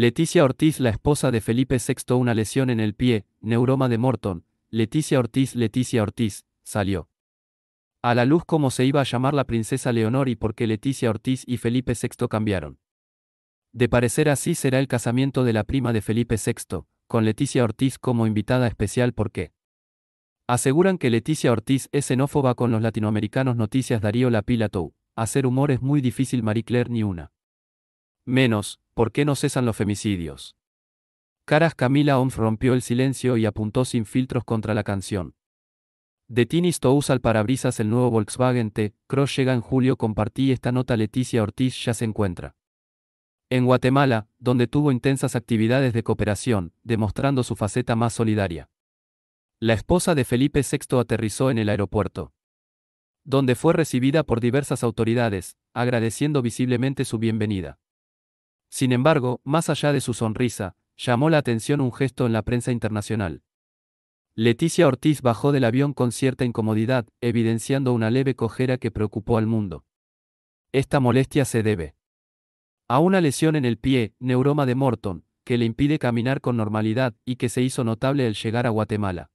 Leticia Ortiz, la esposa de Felipe VI, una lesión en el pie, neuroma de Morton. Leticia Ortiz, Leticia Ortiz, salió. A la luz cómo se iba a llamar la princesa Leonor y por qué Leticia Ortiz y Felipe VI cambiaron. De parecer así será el casamiento de la prima de Felipe VI, con Leticia Ortiz como invitada especial ¿Por qué? aseguran que Leticia Ortiz es xenófoba con los latinoamericanos. Noticias Darío Lapilatou. Hacer humor es muy difícil Marie Claire ni una. Menos, ¿por qué no cesan los femicidios? Caras Camila Onf rompió el silencio y apuntó sin filtros contra la canción. De Tinis usa al parabrisas el nuevo Volkswagen T, Cross llega en julio compartí esta nota Leticia Ortiz ya se encuentra. En Guatemala, donde tuvo intensas actividades de cooperación, demostrando su faceta más solidaria. La esposa de Felipe VI aterrizó en el aeropuerto. Donde fue recibida por diversas autoridades, agradeciendo visiblemente su bienvenida. Sin embargo, más allá de su sonrisa, llamó la atención un gesto en la prensa internacional. Leticia Ortiz bajó del avión con cierta incomodidad, evidenciando una leve cojera que preocupó al mundo. Esta molestia se debe a una lesión en el pie, neuroma de Morton, que le impide caminar con normalidad y que se hizo notable al llegar a Guatemala.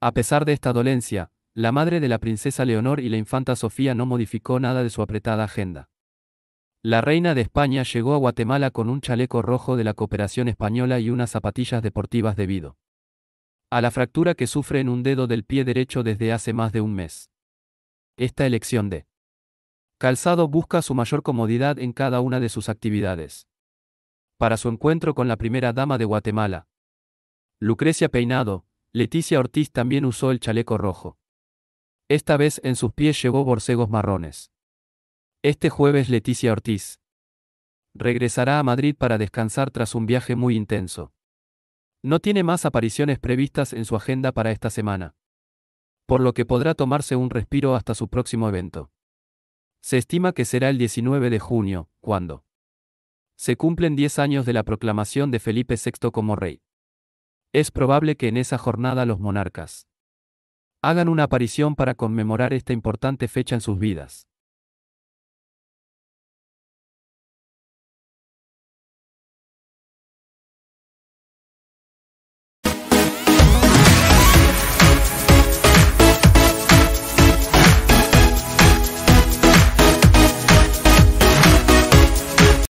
A pesar de esta dolencia, la madre de la princesa Leonor y la infanta Sofía no modificó nada de su apretada agenda. La reina de España llegó a Guatemala con un chaleco rojo de la cooperación española y unas zapatillas deportivas debido a la fractura que sufre en un dedo del pie derecho desde hace más de un mes. Esta elección de calzado busca su mayor comodidad en cada una de sus actividades. Para su encuentro con la primera dama de Guatemala, Lucrecia Peinado, Leticia Ortiz también usó el chaleco rojo. Esta vez en sus pies llevó borcegos marrones. Este jueves Leticia Ortiz regresará a Madrid para descansar tras un viaje muy intenso. No tiene más apariciones previstas en su agenda para esta semana, por lo que podrá tomarse un respiro hasta su próximo evento. Se estima que será el 19 de junio, cuando se cumplen 10 años de la proclamación de Felipe VI como rey. Es probable que en esa jornada los monarcas hagan una aparición para conmemorar esta importante fecha en sus vidas.